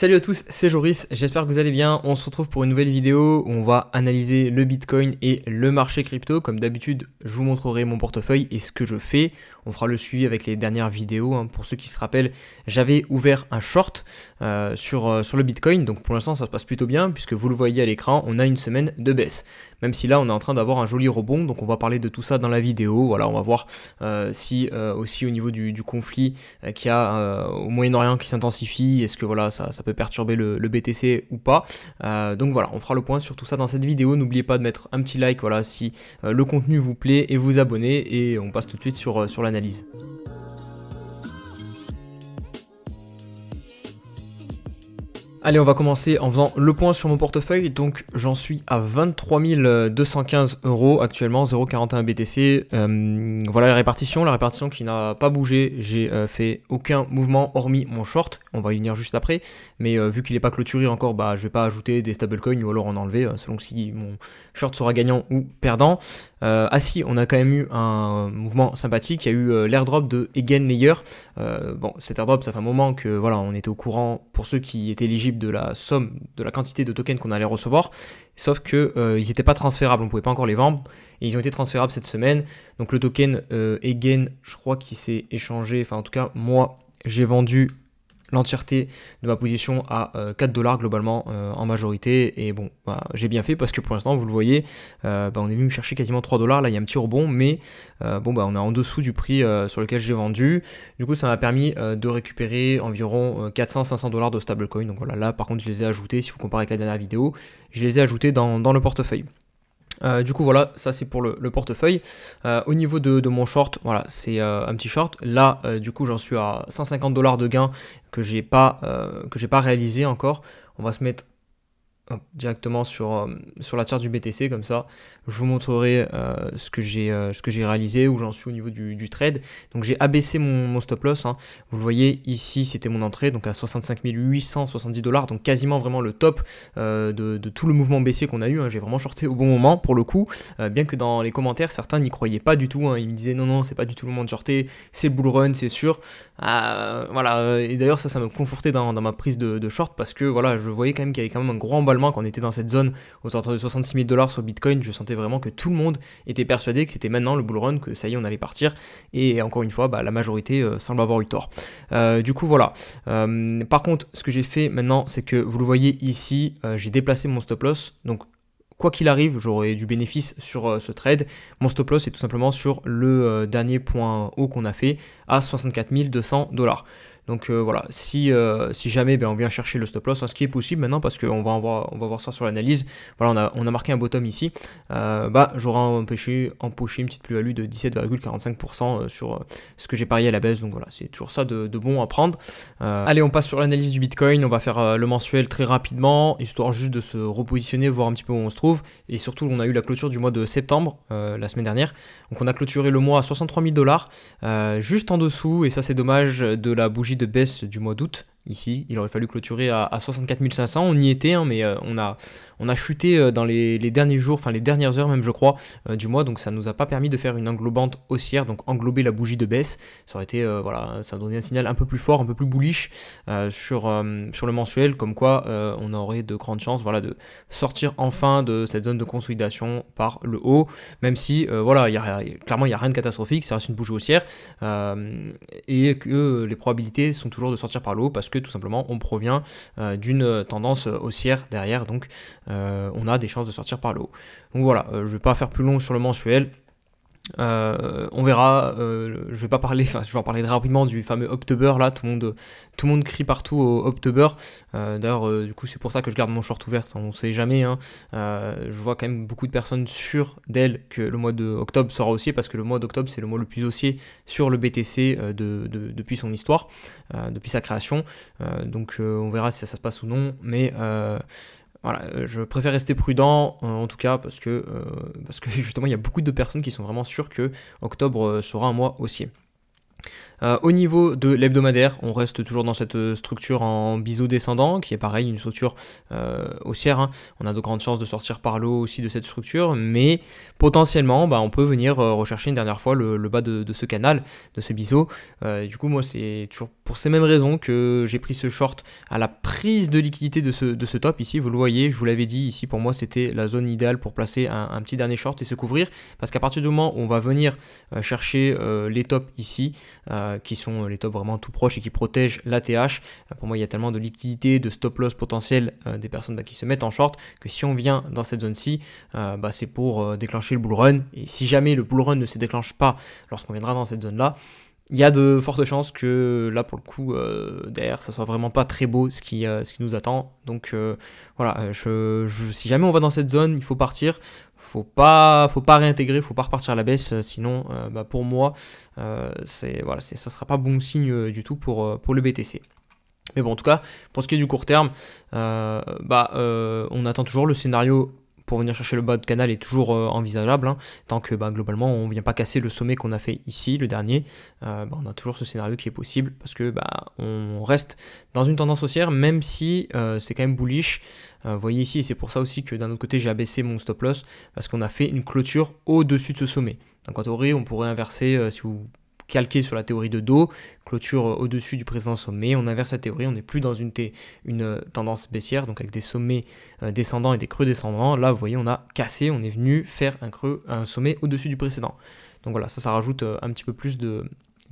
Salut à tous, c'est Joris, j'espère que vous allez bien. On se retrouve pour une nouvelle vidéo où on va analyser le Bitcoin et le marché crypto. Comme d'habitude, je vous montrerai mon portefeuille et ce que je fais. On fera le suivi avec les dernières vidéos. Hein. Pour ceux qui se rappellent, j'avais ouvert un short euh, sur, euh, sur le Bitcoin. Donc pour l'instant, ça se passe plutôt bien puisque vous le voyez à l'écran, on a une semaine de baisse même si là on est en train d'avoir un joli rebond, donc on va parler de tout ça dans la vidéo, voilà, on va voir euh, si euh, aussi au niveau du, conflit euh, qu'il y a au Moyen-Orient qui s'intensifie, est-ce que voilà, ça, peut perturber le, le, BTC ou pas, donc voilà, on fera le point sur tout ça dans cette vidéo, n'oubliez pas de mettre un petit like, voilà, si le contenu vous plaît et vous abonner, et on passe tout de suite sur, sur l'analyse. Allez, on va commencer en faisant le point sur mon portefeuille. Donc, j'en suis à 23 215 euros actuellement, 0,41 BTC. Euh, voilà la répartition. La répartition qui n'a pas bougé. J'ai euh, fait aucun mouvement hormis mon short. On va y venir juste après. Mais euh, vu qu'il n'est pas clôturé encore, bah, je vais pas ajouter des stablecoins ou alors en enlever selon si mon short sera gagnant ou perdant. ah si, on a quand même eu un mouvement sympathique. Il y a eu l'airdrop de Egan Layer. bon, cet airdrop, ça fait un moment que voilà, on était au courant pour ceux qui étaient éligibles de la somme, de la quantité de tokens qu'on allait recevoir, sauf qu'ils euh, ils n'étaient pas transférables, on pouvait pas encore les vendre, et ils ont été transférables cette semaine. Donc le token euh, Egen, je crois qu'il s'est échangé, enfin en tout cas moi j'ai vendu l'entièreté de ma position à 4 euh, dollars globalement euh, en majorité. Et bon, bah, j'ai bien fait parce que pour l'instant, vous le voyez, euh, bah, on est venu me chercher quasiment 3 dollars. Là, il y a un petit rebond, mais bon, bah, on est en dessous du prix sur lequel j'ai vendu. Du coup, ça m'a permis de récupérer environ 400-500 dollars de stablecoin. Donc voilà, là, par contre, je les ai ajoutés. Si vous comparez avec la dernière vidéo, je les ai ajoutés dans le portefeuille. Euh, du coup, voilà, ça c'est pour le, portefeuille. Euh, au niveau de, mon short, voilà, c'est euh, un petit short. Là, du coup, j'en suis à 150 dollars de gains que j'ai pas que j'ai pas réalisé encore. On va se mettre directement sur, euh, sur la charte du BTC, comme ça je vous montrerai euh, ce que j'ai euh, ce que j'ai réalisé, où j'en suis au niveau du, trade. Donc j'ai abaissé mon, stop loss, hein. vous voyez ici c'était mon entrée, donc à 65 870 dollars, donc quasiment vraiment le top de, tout le mouvement baissier qu'on a eu, hein. j'ai vraiment shorté au bon moment pour le coup, bien que dans les commentaires certains n'y croyaient pas du tout, hein. ils me disaient non non c'est pas du tout le moment de shorter, c'est bull run c'est sûr, voilà, et d'ailleurs ça ça me confortait dans, ma prise de, de, short parce que voilà je voyais quand même qu'il y avait quand même un grand ballon quand on était dans cette zone aux alentours de 66 000 dollars sur Bitcoin, je sentais vraiment que tout le monde était persuadé que c'était maintenant le bull run, que ça y est, on allait partir. Et encore une fois, bah, la majorité euh, semble avoir eu tort. Euh, du coup, voilà. Euh, par contre, ce que j'ai fait maintenant, c'est que vous le voyez ici, j'ai déplacé mon stop loss. Donc, quoi qu'il arrive, j'aurai du bénéfice sur ce trade. Mon stop loss est tout simplement sur le dernier point haut qu'on a fait à 64 200 dollars. Donc euh, voilà, si, euh, jamais ben, on vient chercher le stop loss, hein, ce qui est possible maintenant parce qu'on va, voir, ça sur l'analyse, voilà, on a, marqué un bottom ici, euh, bah, j'aurai empêché, empoché une petite plus-value de 17,45% sur ce que j'ai parié à la baisse. Donc voilà, c'est toujours ça de, bon à prendre. allez, on passe sur l'analyse du Bitcoin, on va faire le mensuel très rapidement, histoire juste de se repositionner, voir un petit peu où on se trouve. Et surtout, on a eu la clôture du mois de septembre, la semaine dernière. Donc on a clôturé le mois à 63 000 dollars, juste en dessous, et ça c'est dommage, de la bougie de baisse du mois d'août ici. Il aurait fallu clôturer à, 64 500. On y était, hein, mais euh, on, a, on a chuté euh, dans les, derniers jours, enfin les dernières heures même, je crois, euh, du mois. Donc ça ne nous a pas permis de faire une englobante haussière, donc englober la bougie de baisse. Ça aurait été, voilà, ça donné un signal un peu plus fort, un peu plus bullish sur, sur le mensuel, comme quoi on aurait de grandes chances voilà, de sortir enfin de cette zone de consolidation par le haut, même si, voilà, y clairement, il n'y a rien de catastrophique, ça reste une bougie haussière, et que les probabilités sont toujours de sortir par le haut parce que tout simplement on provient euh, d'une euh, tendance euh, haussière derrière, donc on a des chances de sortir par le haut. Donc voilà, je vais pas faire plus long sur le mensuel, euh, on verra, euh, je vais pas parler, enfin je vais en parler rapidement du fameux October là, tout le monde, tout le monde crie partout au October. Euh, d'ailleurs, du coup, c'est pour ça que je garde mon short ouvert, hein, on sait jamais. Hein. je vois quand même beaucoup de personnes sûres d'elle que le mois d'octobre sera aussi parce que le mois d'octobre c'est le mois le plus haussier sur le BTC depuis son histoire, depuis sa création. donc on verra si ça, ça, se passe ou non, mais voilà, euh, je préfère rester prudent euh, en tout cas parce que, euh, parce que justement il y a beaucoup de personnes qui sont vraiment sûres que octobre sera un mois haussier. Euh, au niveau de l'hebdomadaire, on reste toujours dans cette euh, structure en biseau descendant, qui est pareil, une structure euh, haussière. Hein. On a de grandes chances de sortir par l'eau aussi de cette structure, mais potentiellement, bah, on peut venir rechercher une dernière fois le, bas de, ce canal, de ce biseau. du coup, moi, c'est toujours pour ces mêmes raisons que j'ai pris ce short à la prise de liquidité de ce, top. Ici, vous le voyez, je vous l'avais dit, ici, pour moi, c'était la zone idéale pour placer un, petit dernier short et se couvrir, parce qu'à partir du moment où on va venir chercher les tops ici, euh, qui sont les tops vraiment tout proches et qui protègent l'ATH. Euh, pour moi, il y a tellement de liquidité, de stop loss potentiel euh, des personnes bah, qui se mettent en short que si on vient dans cette zone-ci, bah, c'est pour déclencher le bull run. Et si jamais le bull run ne se déclenche pas lorsqu'on viendra dans cette zone-là, il y a de fortes chances que là, pour le coup, derrière, ça soit vraiment pas très beau ce qui, nous attend. Donc voilà, je, si jamais on va dans cette zone, il faut partir faut pas, faut pas réintégrer, faut pas repartir à la baisse, euh, sinon euh, bah, pour moi, euh, c'est voilà, ça sera pas bon signe euh, du tout pour, pour le BTC. Mais bon, en tout cas, pour ce qui est du court terme, bah, on attend toujours le scénario pour venir chercher le bas de canal est toujours euh, envisageable, hein, tant que bah, globalement on ne vient pas casser le sommet qu'on a fait ici, le dernier, euh, bah, on a toujours ce scénario qui est possible, parce que bah, on reste dans une tendance haussière, même si euh, c'est quand même bullish, voyez ici, c'est pour ça aussi que d'un autre côté j'ai abaissé mon stop loss, parce qu'on a fait une clôture au-dessus de ce sommet. Donc en théorie, on pourrait inverser, si vous calqué sur la théorie de dos, clôture euh, au-dessus du présent sommet, on inverse la théorie, on n'est plus dans une, une euh, tendance baissière, donc avec des sommets euh, descendants et des creux descendants. Là, vous voyez, on a cassé, on est venu faire un creux, un sommet au-dessus du précédent. Donc voilà, ça, ça rajoute un petit peu plus de,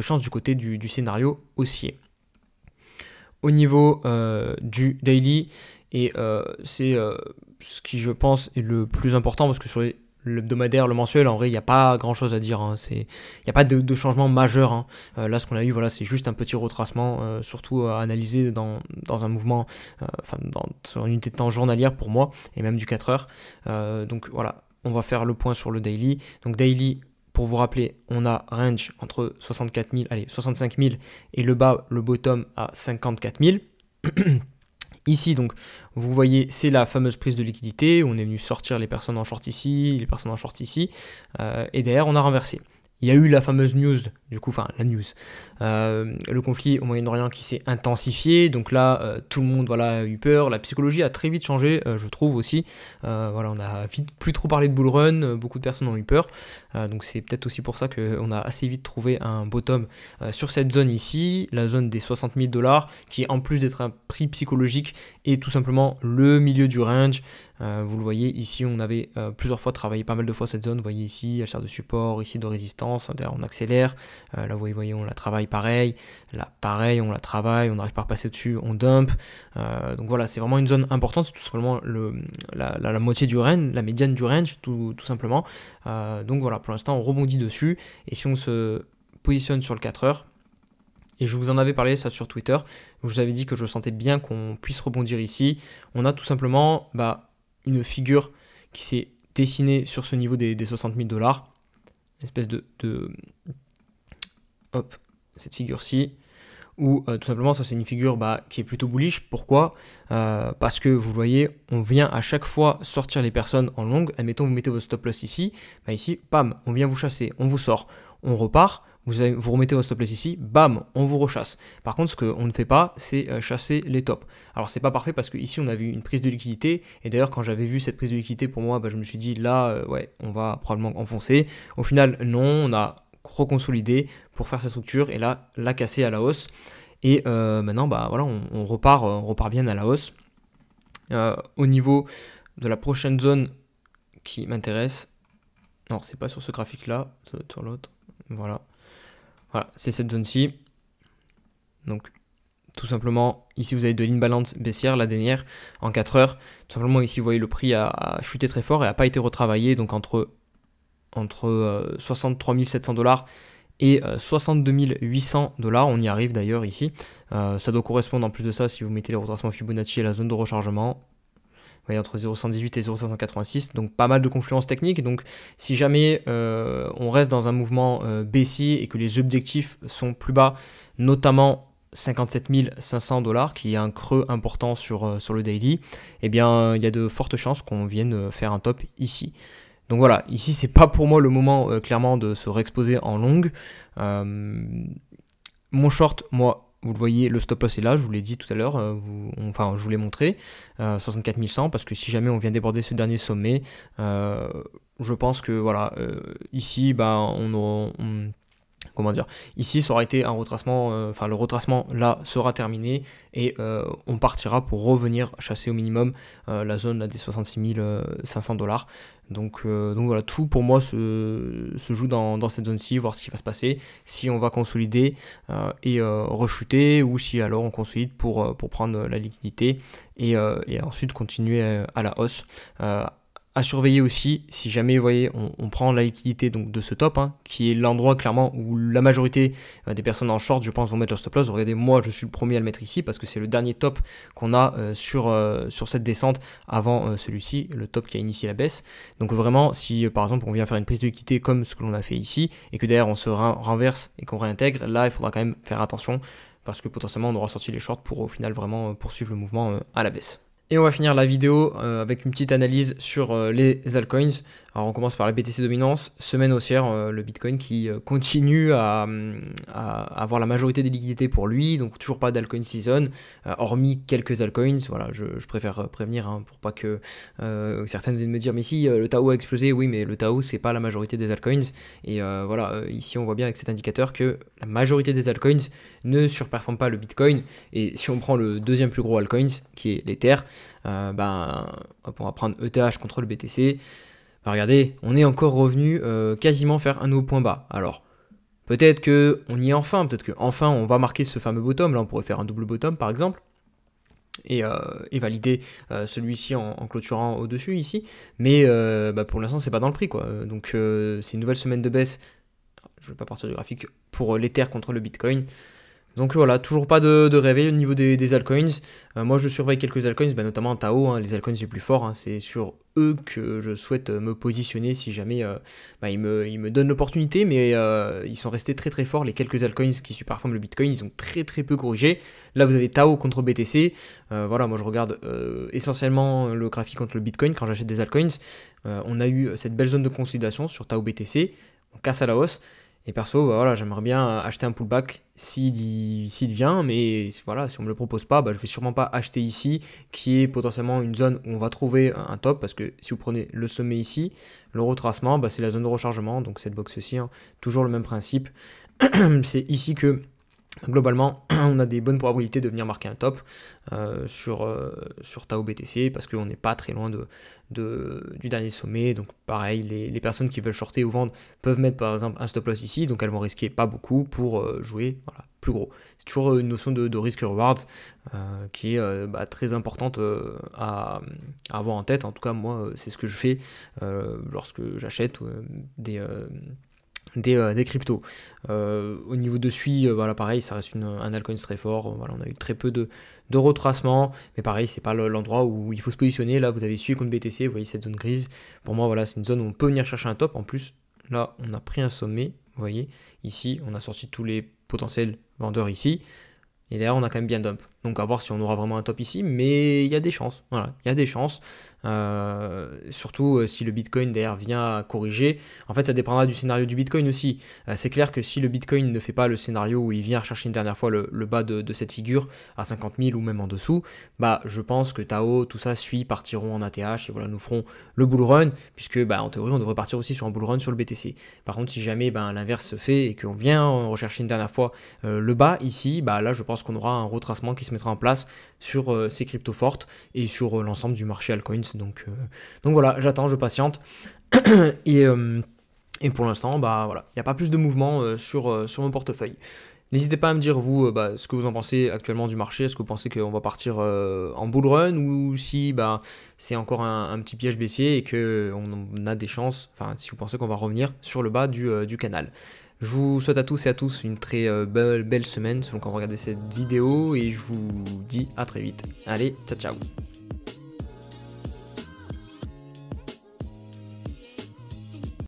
chance du côté du, scénario haussier. Au niveau du daily, et c'est ce qui, je pense, est le plus important parce que sur les l'hebdomadaire, le mensuel, en vrai, il n'y a pas grand chose à dire. Hein. Il n'y a pas de, changement majeur. Hein. Euh, là, ce qu'on a eu, voilà, c'est juste un petit retracement, euh, surtout euh, à analyser dans, un mouvement, enfin, dans, sur une unité de temps journalière pour moi, et même du 4 heures. donc voilà, on va faire le point sur le daily. Donc, daily. Pour vous rappeler, on a range entre 64 allez, 65 000 et le bas, le bottom à 54 000. ici. Donc vous voyez, c'est la fameuse prise de liquidité, on est venu sortir les personnes en short ici, les personnes en short ici, euh, et derrière on a renversé il y a eu la fameuse news, du coup, enfin la news, euh, le conflit au Moyen-Orient qui s'est intensifié, donc là, euh, tout le monde voilà, a eu peur, la psychologie a très vite changé, euh, je trouve aussi, voilà, on a vite plus trop parlé de bull run, beaucoup de personnes ont eu peur, donc c'est peut-être aussi pour ça qu'on a assez vite trouvé un bottom sur cette zone ici, la zone des 60 000 dollars, qui en plus d'être un prix psychologique, est tout simplement le milieu du range, euh, vous le voyez ici, on avait euh, plusieurs fois travaillé pas mal de fois cette zone. Vous voyez ici, elle sert de support, ici de résistance. D'ailleurs, on accélère. Euh, là, vous voyez, on la travaille pareil. Là, pareil, on la travaille. On n'arrive pas à passer dessus, on dump. donc voilà, c'est vraiment une zone importante. C'est tout simplement le, la, moitié du range, la médiane du range, tout, tout simplement. donc voilà, pour l'instant, on rebondit dessus. Et si on se positionne sur le 4 heures, et je vous en avais parlé ça sur Twitter. Je vous avais dit que je sentais bien qu'on puisse rebondir ici. On a tout simplement bah, une figure qui s'est dessinée sur ce niveau des, 60 000 dollars. Espèce de, Hop, cette figure-ci. Ou euh, tout simplement, ça c'est une figure bah, qui est plutôt bullish. Pourquoi euh, Parce que vous voyez, on vient à chaque fois sortir les personnes en longue. Admettons, vous mettez votre stop loss ici. Bah, ici, pam, on vient vous chasser, on vous sort, on repart vous, remettez votre stop loss ici, bam, on vous rechasse. Par contre, ce qu'on ne fait pas, c'est euh, chasser les tops. Alors c'est pas parfait parce que ici on a vu une prise de liquidité, et d'ailleurs quand j'avais vu cette prise de liquidité pour moi, bah, je me suis dit là, euh, ouais, on va probablement enfoncer. Au final, non, on a reconsolidé pour faire sa structure et là, la casser à la hausse. Et euh, maintenant, bah voilà, on, repart, on repart bien à la hausse. au niveau de la prochaine zone qui m'intéresse, non, c'est pas sur ce graphique là, sur l'autre. Voilà. Voilà, c'est cette zone-ci. Donc, tout simplement, ici vous avez de l'inbalance baissière, la dernière, en 4 heures. Tout simplement, ici vous voyez le prix a, chuté très fort et n'a pas été retravaillé. Donc, entre, entre 63 euh, 700 dollars et 62 euh, 800 dollars. On y arrive d'ailleurs ici. Euh, ça doit correspondre en plus de ça si vous mettez les retracements Fibonacci et la zone de rechargement entre 0,118 et 0,586, donc pas mal de confluence technique. Donc si jamais euh, on reste dans un mouvement euh, baissier et que les objectifs sont plus bas, notamment 57 500 dollars, qui est un creux important sur, euh, sur le daily, eh bien il y a de fortes chances qu'on vienne faire un top ici. Donc voilà, ici c'est pas pour moi le moment clairement de se réexposer en longue. mon short, moi, vous le voyez, le stop loss est là, je vous l'ai dit tout à l'heure, euh, enfin je vous l'ai montré, 64 euh, 100, parce que si jamais on vient déborder ce dernier sommet, euh, je pense que voilà, ici, bah, on, on, comment dire, ici ça aurait été un retracement, euh, enfin le retracement là sera terminé et euh, on partira pour revenir chasser au minimum euh, la zone des 66 500 dollars. Donc, donc voilà, tout pour moi se, joue dans, cette zone-ci, voir ce qui va se passer, si on va consolider et rechuter ou si alors on consolide pour, pour prendre la liquidité et, et ensuite continuer à la hausse à surveiller aussi, si jamais vous voyez, on, prend la liquidité donc, de ce top, hein, qui est l'endroit clairement où la majorité euh, des personnes en short, je pense, vont mettre leur stop loss. Regardez, moi, je suis le premier à le mettre ici parce que c'est le dernier top qu'on a euh, sur, euh, sur cette descente avant celui-ci, le top qui a initié la baisse. Donc vraiment, si par exemple on vient faire une prise de liquidité comme ce que l'on a fait ici et que derrière on se renverse et qu'on réintègre, là, il faudra quand même faire attention parce que potentiellement on aura sorti les shorts pour au final vraiment poursuivre le mouvement à la baisse. Et on va finir la vidéo euh, avec une petite analyse sur euh, les altcoins. Alors on commence par la BTC dominance, semaine haussière, euh, le Bitcoin qui continue à, avoir la majorité des liquidités pour lui, donc toujours pas d'altcoin season, hormis quelques altcoins. Voilà, je, préfère prévenir hein, pour pas que certaines viennent me dire mais si le Tao a explosé, oui mais le Tao c'est pas la majorité des altcoins. Et voilà, ici on voit bien avec cet indicateur que la majorité des altcoins ne surperforme pas le Bitcoin. Et si on prend le deuxième plus gros altcoins, qui est l'Ether, euh, ben, on va prendre ETH contre le BTC. Bah, regardez, on est encore revenu euh, quasiment faire un nouveau point bas. Alors, peut-être que on y est enfin, peut-être que on va marquer ce fameux bottom. Là, on pourrait faire un double bottom par exemple. Et, euh, valider celui-ci en, clôturant au-dessus ici. Mais bah, pour l'instant, c'est pas dans le prix. Quoi. Donc c'est une nouvelle semaine de baisse. Je ne vais pas partir du graphique pour l'Ether contre le Bitcoin. Donc voilà, toujours pas de, réveil au niveau des, altcoins. Euh, moi je surveille quelques altcoins, bah, notamment Tao, hein. les altcoins c'est plus fort, hein, c'est sur eux que je souhaite euh, me positionner si jamais euh, bah, ils, me, donnent l'opportunité, mais ils sont restés très très forts. Les quelques altcoins qui superforment le Bitcoin, ils ont très très peu corrigé. Là vous avez Tao contre BTC. voilà, moi je regarde essentiellement le graphique contre le Bitcoin quand j'achète des altcoins. on a eu cette belle zone de consolidation sur Tao BTC. On casse à la hausse. Et perso, bah voilà, j'aimerais bien euh, acheter un pullback s'il vient, mais voilà, si on ne me le propose pas, bah, je vais sûrement pas acheter ici, qui est potentiellement une zone où on va trouver un top, parce que si vous prenez le sommet ici, le retracement, bah, c'est la zone de rechargement, donc cette box-ci, hein, toujours le même principe. C'est ici que Globalement, on a des bonnes probabilités de venir marquer un top euh, sur, euh, sur Tao BTC parce qu'on n'est pas très loin de, du dernier sommet. Donc pareil, les, personnes qui veulent shorter ou vendre peuvent mettre par exemple un stop loss ici, donc elles vont risquer pas beaucoup pour euh, jouer plus gros. C'est toujours une notion de, risk-reward qui est bah, très importante à, avoir en tête. En tout cas, moi, c'est ce que je fais lorsque j'achète des euh, des, cryptos. Euh, au niveau de SUI, euh, voilà, pareil, ça reste une, un altcoin très fort. voilà, on a eu très peu de, de retracement, mais pareil, c'est pas l'endroit où il faut se positionner. Là, vous avez SUI contre BTC, vous voyez cette zone grise. Pour moi, voilà, c'est une zone où on peut venir chercher un top. En plus, là, on a pris un sommet, vous voyez, ici, on a sorti tous les potentiels vendeurs ici, et d'ailleurs, on a quand même bien dump. Donc à voir si on aura vraiment un top ici, mais il y a des chances. Voilà, il y a des chances. Euh, surtout euh, si le Bitcoin derrière vient corriger. En fait, ça dépendra du scénario du Bitcoin aussi. Euh, c'est clair que si le Bitcoin ne fait pas le scénario où il vient rechercher une dernière fois le, bas de, cette figure à 50 000 ou même en dessous, bah je pense que Tao, tout ça suit, partiront en ATH et voilà nous ferons le bull run puisque bah en théorie on devrait partir aussi sur un bull run sur le BTC. Par contre, si jamais bah, l'inverse se fait et qu'on vient rechercher une dernière fois le bas ici, bah là je pense qu'on aura un retracement qui se mettra en place sur euh, ces crypto fortes et sur euh, l'ensemble du marché altcoins. Donc, euh, donc voilà, j'attends, je patiente. et, pour l'instant, bah voilà, il n'y a pas plus de mouvement sur, sur mon portefeuille. N'hésitez pas à me dire, vous, bah, ce que vous en pensez actuellement du marché. Est-ce que vous pensez qu'on va partir en bull run ou si bah, c'est encore un, petit piège baissier et qu'on on a des chances, enfin, si vous pensez qu'on va revenir sur le bas du, du canal. Je vous souhaite à tous et à tous une très euh, belle, belle semaine selon quand vous regardez cette vidéo et je vous dis à très vite. Allez, ciao ciao